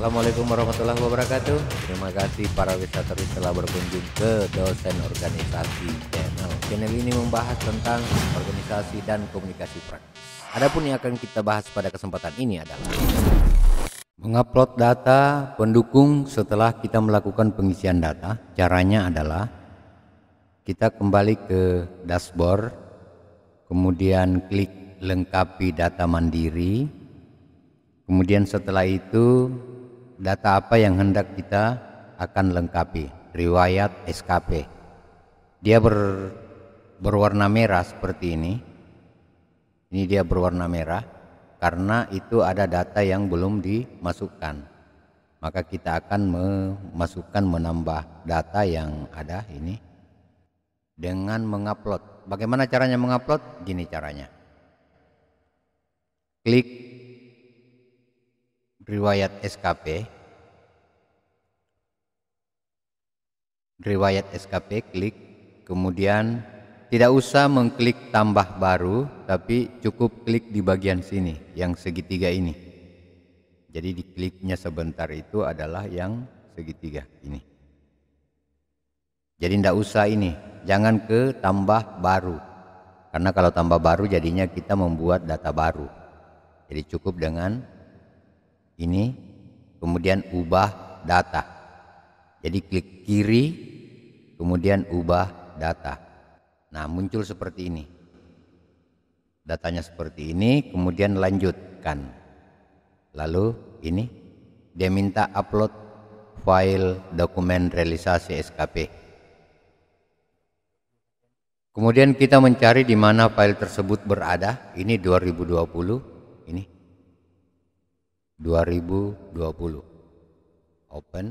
Assalamualaikum warahmatullahi wabarakatuh. Terima kasih para wisatawan telah berkunjung ke dosen organisasi channel. Channel ini membahas tentang organisasi dan komunikasi praktis. Adapun yang akan kita bahas pada kesempatan ini adalah mengupload data pendukung setelah kita melakukan pengisian data. Caranya adalah kita kembali ke dashboard, kemudian klik lengkapi data mandiri. Kemudian setelah itu data apa yang hendak kita akan lengkapi, riwayat SKP. Dia ber, berwarna merah seperti ini. Ini dia berwarna merah karena itu ada data yang belum dimasukkan. Maka kita akan memasukkan menambah data yang ada ini dengan mengupload. Bagaimana caranya mengupload? Gini caranya. Klik riwayat SKP riwayat SKP klik kemudian tidak usah mengklik tambah baru tapi cukup klik di bagian sini yang segitiga ini jadi di kliknya sebentar itu adalah yang segitiga ini jadi tidak usah ini jangan ke tambah baru karena kalau tambah baru jadinya kita membuat data baru jadi cukup dengan ini, kemudian ubah data. Jadi klik kiri, kemudian ubah data. Nah, muncul seperti ini. Datanya seperti ini, kemudian lanjutkan. Lalu ini dia minta upload file dokumen realisasi SKP. Kemudian kita mencari di mana file tersebut berada. Ini 2020. 2020. Open.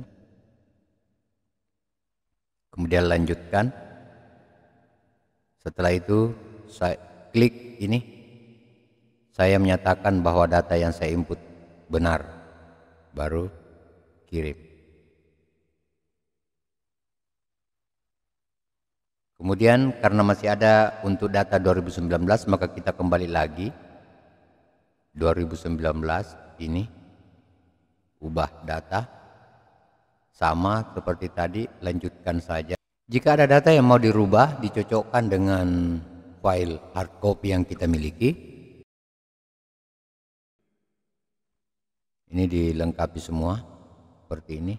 Kemudian lanjutkan. Setelah itu saya klik ini. Saya menyatakan bahwa data yang saya input benar. Baru kirim. Kemudian karena masih ada untuk data 2019 maka kita kembali lagi 2019 ini ubah data sama seperti tadi lanjutkan saja jika ada data yang mau dirubah dicocokkan dengan file hard copy yang kita miliki ini dilengkapi semua seperti ini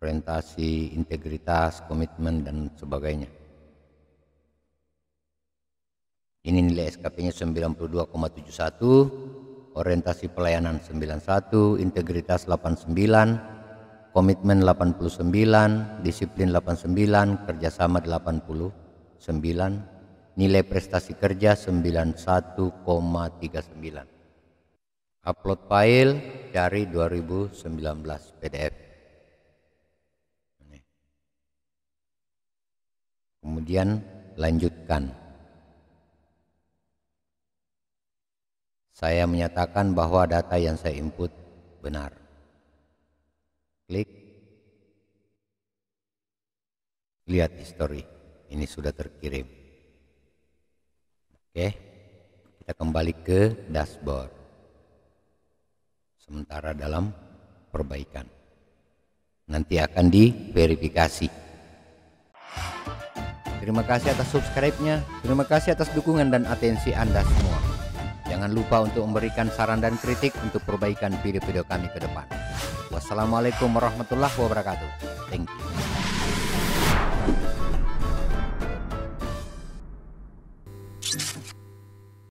orientasi integritas komitmen dan sebagainya ini nilai SKP nya 92,71 orientasi pelayanan 91, integritas 89, komitmen 89, disiplin 89, kerjasama 89, nilai prestasi kerja 91,39. Upload file dari 2019 PDF. Kemudian lanjutkan. Saya menyatakan bahwa data yang saya input benar. Klik. Lihat history. Ini sudah terkirim. Oke. Kita kembali ke dashboard. Sementara dalam perbaikan. Nanti akan diverifikasi. Terima kasih atas subscribe-nya. Terima kasih atas dukungan dan atensi Anda semua. Jangan lupa untuk memberikan saran dan kritik untuk perbaikan video-video kami ke depan. Wassalamualaikum warahmatullahi wabarakatuh. Thank you.